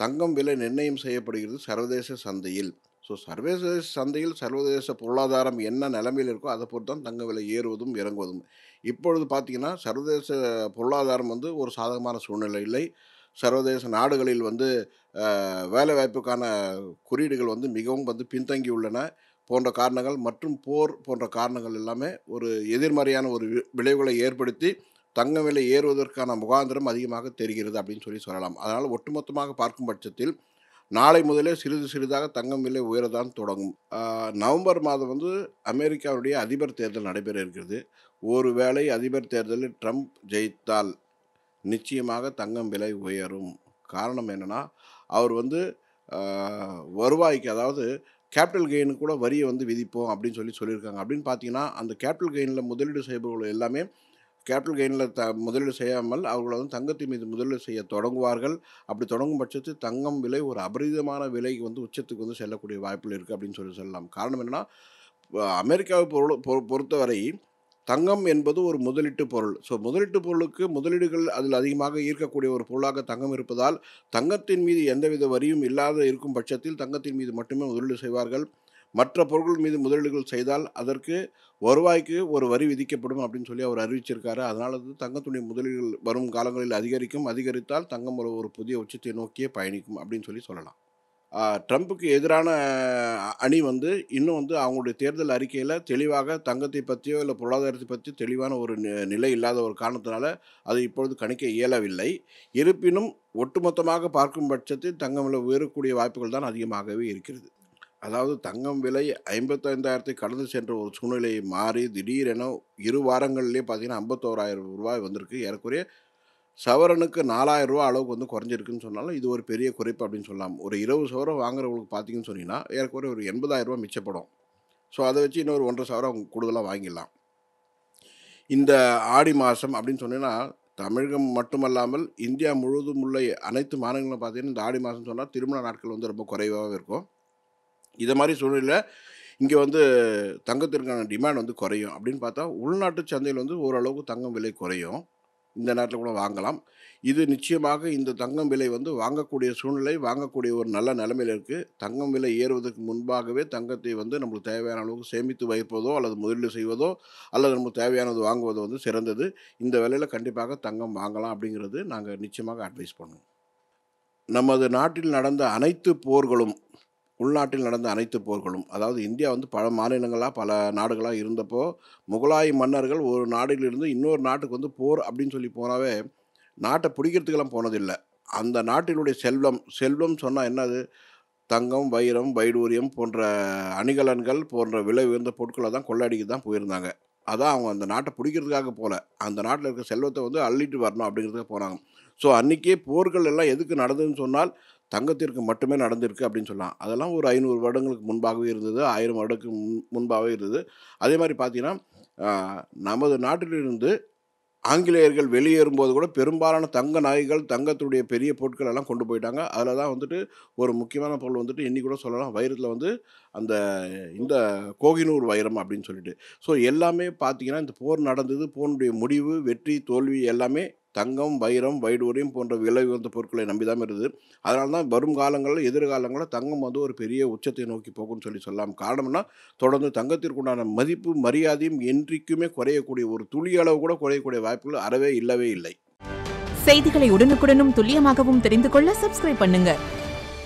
தங்கம் விலை நிர்ணயம் செய்யப்படுகிறது சர்வதேச சந்தையில் ஸோ சர்வதேச சந்தையில் சர்வதேச பொருளாதாரம் என்ன நிலைமையில் இருக்கோ அதை பொறுத்து தான் தங்க விலை ஏறுவதும் இறங்குவதும் இப்பொழுது பார்த்திங்கன்னா சர்வதேச பொருளாதாரம் வந்து ஒரு சாதகமான சூழ்நிலை இல்லை சர்வதேச நாடுகளில் வந்து வேலைவாய்ப்புக்கான குறியீடுகள் வந்து மிகவும் வந்து பின்தங்கி உள்ளன போன்ற காரணங்கள் மற்றும் போர் போன்ற காரணங்கள் எல்லாமே ஒரு எதிர்மறையான ஒரு விளைவுகளை ஏற்படுத்தி தங்க விலை ஏறுவதற்கான முகாந்திரம் அதிகமாக தெரிகிறது அப்படின்னு சொல்லி சொல்லலாம் அதனால் ஒட்டுமொத்தமாக பார்க்கும் பட்சத்தில் நாளை முதலே சிறிது சிறிதாக தங்கம் விலை உயரதான் தொடங்கும் நவம்பர் மாதம் வந்து அமெரிக்காவுடைய அதிபர் தேர்தல் நடைபெற இருக்கிறது ஒருவேளை அதிபர் தேர்தலில் ட்ரம்ப் ஜெயித்தால் நிச்சயமாக தங்கம் விலை உயரும் காரணம் என்னென்னா அவர் வந்து வருவாய்க்கு அதாவது கேபிட்டல் கெயினுக்கு கூட வரியை வந்து விதிப்போம் அப்படின்னு சொல்லி சொல்லியிருக்காங்க அப்படின்னு பார்த்தீங்கன்னா அந்த கேபிட்டல் கெயினில் முதலீடு செய்பவர்கள் எல்லாமே கேபிட்டல் கெயினில் த முதலீடு செய்யாமல் அவர்கள் வந்து தங்கத்தின் மீது முதலீடு செய்ய தொடங்குவார்கள் அப்படி தொடங்கும் பட்சத்தில் தங்கம் விலை ஒரு அபரிதமான விலைக்கு வந்து உச்சத்துக்கு வந்து செல்லக்கூடிய வாய்ப்புகள் இருக்குது அப்படின்னு சொல்லி சொல்லலாம் காரணம் என்னென்னா அமெரிக்காவை பொருள் பொறுத்தவரை தங்கம் என்பது ஒரு முதலீட்டு பொருள் ஸோ முதலீட்டு பொருளுக்கு முதலீடுகள் அதில் அதிகமாக ஈர்க்கக்கூடிய ஒரு பொருளாக தங்கம் இருப்பதால் தங்கத்தின் மீது எந்தவித வரியும் இல்லாத இருக்கும் பட்சத்தில் தங்கத்தின் மீது மட்டுமே முதலீடு செய்வார்கள் மற்ற பொருட்கள் மீது முதலீடுகள் செய்தால் அதற்கு வருவாய்க்கு ஒரு வரி விதிக்கப்படும் அப்படின்னு சொல்லி அவர் அறிவிச்சிருக்காரு அதனால் அது தங்கத்துடைய முதலீடுகள் வரும் காலங்களில் அதிகரிக்கும் அதிகரித்தால் தங்கம் ஒரு புதிய உச்சத்தை நோக்கியே பயணிக்கும் அப்படின்னு சொல்லி சொல்லலாம் ட்ரம்ப்புக்கு எதிரான அணி வந்து இன்னும் வந்து அவங்களுடைய தேர்தல் அறிக்கையில் தெளிவாக தங்கத்தை பற்றியோ இல்லை பொருளாதாரத்தை பற்றி தெளிவான ஒரு நிலை இல்லாத ஒரு காரணத்தினால அது இப்பொழுது கணிக்க இயலவில்லை இருப்பினும் ஒட்டுமொத்தமாக பார்க்கும் பட்சத்தில் தங்கம் உயரக்கூடிய வாய்ப்புகள் தான் அதிகமாகவே இருக்கிறது அதாவது தங்கம் விலை ஐம்பத்தைந்தாயிரத்தை கடந்து சென்ற ஒரு சூழ்நிலையை மாறி திடீரென இரு வாரங்கள்லேயே பார்த்தீங்கன்னா ஐம்பத்தோராயிரம் ரூபாய் வந்திருக்கு ஏறக்குறைய சவரனுக்கு நாலாயிரம் ரூபா அளவுக்கு வந்து குறைஞ்சிருக்குன்னு சொன்னாலும் இது ஒரு பெரிய குறைப்பு அப்படின்னு சொல்லலாம் ஒரு இருபது சவரம் வாங்குறவங்களுக்கு பார்த்தீங்கன்னு சொன்னீங்கன்னா ஏறக்குறைய ஒரு எண்பதாயிரம் ரூபா மிச்சப்படும் ஸோ அதை வச்சு இன்னொரு ஒன்றரை சவரம் அவங்க கூடுதலாக வாங்கிடலாம் இந்த ஆடி மாதம் அப்படின்னு சொன்னீங்கன்னா தமிழகம் மட்டுமல்லாமல் இந்தியா முழுவதும் உள்ள அனைத்து மாநிலங்களும் பார்த்தீங்கன்னா இந்த ஆடி மாதம் சொன்னால் திருமண நாட்கள் வந்து ரொம்ப குறைவாகவே இருக்கும் இதை மாதிரி சூழ்நிலை இங்கே வந்து தங்கத்திற்கான டிமாண்ட் வந்து குறையும் அப்படின்னு பார்த்தா உள்நாட்டு சந்தையில் வந்து ஓரளவுக்கு தங்கம் விலை குறையும் இந்த நேரத்தில் கூட வாங்கலாம் இது நிச்சயமாக இந்த தங்கம் விலை வந்து வாங்கக்கூடிய சூழ்நிலை வாங்கக்கூடிய ஒரு நல்ல நிலைமையில் இருக்குது தங்கம் விலை ஏறுவதற்கு முன்பாகவே தங்கத்தை வந்து நம்மளுக்கு தேவையான அளவுக்கு சேமித்து வைப்பதோ அல்லது முதலீடு செய்வதோ அல்லது நமக்கு தேவையானது வாங்குவதோ வந்து சிறந்தது இந்த விலையில் கண்டிப்பாக தங்கம் வாங்கலாம் அப்படிங்கிறது நாங்கள் நிச்சயமாக அட்வைஸ் பண்ணுவோம் நமது நாட்டில் நடந்த அனைத்து போர்களும் உள்நாட்டில் நடந்த அனைத்து போர்களும் அதாவது இந்தியா வந்து பல மாநிலங்களாக பல நாடுகளாக இருந்தப்போ முகலாய மன்னர்கள் ஒரு நாட்டிலிருந்து இன்னொரு நாட்டுக்கு வந்து போர் அப்படின்னு சொல்லி போனாவே நாட்டை பிடிக்கிறதுக்கெல்லாம் போனதில்லை அந்த நாட்டினுடைய செல்வம் செல்வம் சொன்னால் என்னது தங்கம் வைரம் வைடூரியம் போன்ற அணிகலன்கள் போன்ற விலை உயர்ந்த பொருட்களை தான் கொள்ளடிக்கு தான் போயிருந்தாங்க அதான் அவங்க அந்த நாட்டை பிடிக்கிறதுக்காக போகல அந்த நாட்டில் இருக்க செல்வத்தை வந்து அள்ளிட்டு வரணும் அப்படிங்கிறதுக்காக போனாங்க ஸோ அன்றைக்கே போர்கள் எல்லாம் எதுக்கு நடந்ததுன்னு சொன்னால் தங்கத்திற்கு மட்டுமே நடந்திருக்கு அப்படின்னு சொல்லலாம் அதெல்லாம் ஒரு ஐநூறு வருடங்களுக்கு முன்பாகவே இருந்தது ஆயிரம் வருடத்துக்கு முன் முன்பாகவே இருந்தது அதே மாதிரி பார்த்தீங்கன்னா நமது நாட்டிலிருந்து ஆங்கிலேயர்கள் வெளியேறும்போது கூட பெரும்பாலான தங்க நாய்கள் தங்கத்துடைய பெரிய பொருட்கள் எல்லாம் கொண்டு போயிட்டாங்க அதில் தான் வந்துட்டு ஒரு முக்கியமான பொருள் வந்துட்டு இன்றைக்கி கூட சொல்லலாம் வைரத்தில் வந்து அந்த இந்த கோகினூர் வைரம் அப்படின்னு சொல்லிட்டு ஸோ எல்லாமே பார்த்திங்கன்னா இந்த போர் நடந்தது போனுடைய முடிவு வெற்றி தோல்வி எல்லாமே தங்கம் வைரம் வைடூரியம் போன்ற விலை உயர்ந்த பொருட்களை நம்பிதான் இருந்தது அதனால தான் வரும் காலங்களில் எதிர்காலங்களில் தங்கம் வந்து ஒரு பெரிய உச்சத்தை நோக்கி போகும்னு சொல்லி சொல்லலாம் காரணம்னா தொடர்ந்து தங்கத்திற்குண்டான மதிப்பு மரியாதையும் என்றைக்குமே குறையக்கூடிய ஒரு துளி அளவு கூட குறையக்கூடிய வாய்ப்புகள் அறவே இல்லவே இல்லை செய்திகளை உடனுக்குடனும் துல்லியமாகவும் தெரிந்து கொள்ள சப்ஸ்கிரைப் பண்ணுங்கள்